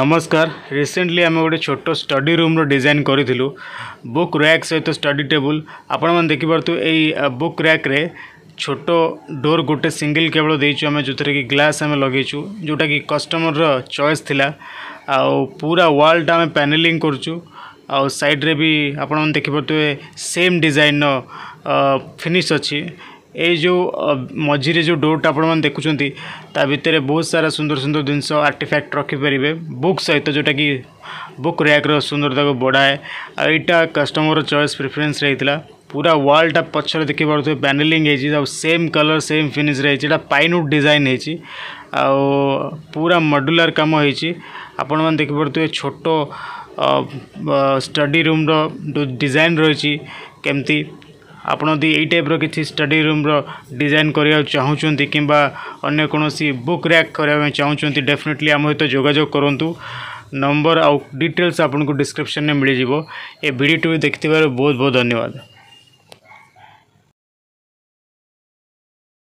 নমস্কার রিসেন্টলি আমি গোটে ছোট স্টডি রুম্র ডিজাইন করেছিলু বুক র্যাক সহিত স্টডি টেবুল আপনার দেখিপারু এই বুক র্যাক্রে ছোট ডোর গোটে সিঙ্গল কেবল দিয়েছু আমি যেথে কি গ্লাস আমি লগাইছু যেটা কি কষ্টমর চয়েস লা পুরা ওয়ালটা আমি প্যানেলিং করছু আইড্রে বি আপনার দেখিপারে সেম ডিজাইন ফিনিশ অছি ଏଇ ଯେଉଁ ମଝିରେ ଯେଉଁ ଡୋର୍ଟା ଆପଣମାନେ ଦେଖୁଛନ୍ତି ତା ଭିତରେ ବହୁତ ସାରା ସୁନ୍ଦର ସୁନ୍ଦର ଜିନିଷ ଆର୍ଟିଫ୍ୟାକ୍ଟ ରଖିପାରିବେ ବୁକ୍ ସହିତ ଯେଉଁଟାକି ବୁକ୍ ର୍ୟାକ୍ର ସୁନ୍ଦରତାକୁ ବଢ଼ାଏ ଆଉ ଏଇଟା କଷ୍ଟମର ଚଏସ୍ ପ୍ରିଫରେନ୍ସ ରହିଥିଲା ପୁରା ୱାଲ୍ଟା ପଛରେ ଦେଖିପାରୁଥିବେ ପ୍ୟାନେଲିଂ ହେଇଛି ଆଉ ସେମ୍ କଲର୍ ସେମ୍ ଫିନିସ୍ରେ ହେଇଛି ଏଇଟା ପାଇନୁଟ୍ ଡିଜାଇନ୍ ହେଇଛି ଆଉ ପୁରା ମଡୁଲାର କାମ ହେଇଛି ଆପଣମାନେ ଦେଖିପାରୁଥିବେ ଛୋଟ ଷ୍ଟଡି ରୁମ୍ର ଡିଜାଇନ୍ ରହିଛି କେମିତି ଆପଣ ଯଦି ଏଇ ଟାଇପ୍ର କିଛି ଷ୍ଟଡ଼ି ରୁମ୍ର ଡିଜାଇନ୍ କରିବାକୁ ଚାହୁଁଛନ୍ତି କିମ୍ବା ଅନ୍ୟ କୌଣସି ବୁକ୍ ର୍ୟାକ୍ କରିବା ପାଇଁ ଚାହୁଁଛନ୍ତି ଡେଫିନେଟଲି ଆମ ସହିତ ଯୋଗାଯୋଗ କରନ୍ତୁ ନମ୍ବର ଆଉ ଡିଟେଲ୍ସ ଆପଣଙ୍କୁ ଡିସ୍କ୍ରିପ୍ସନ୍ରେ ମିଳିଯିବ ଏ ଭିଡ଼ିଓଟି ଦେଖିଥିବାରୁ ବହୁତ ବହୁତ ଧନ୍ୟବାଦ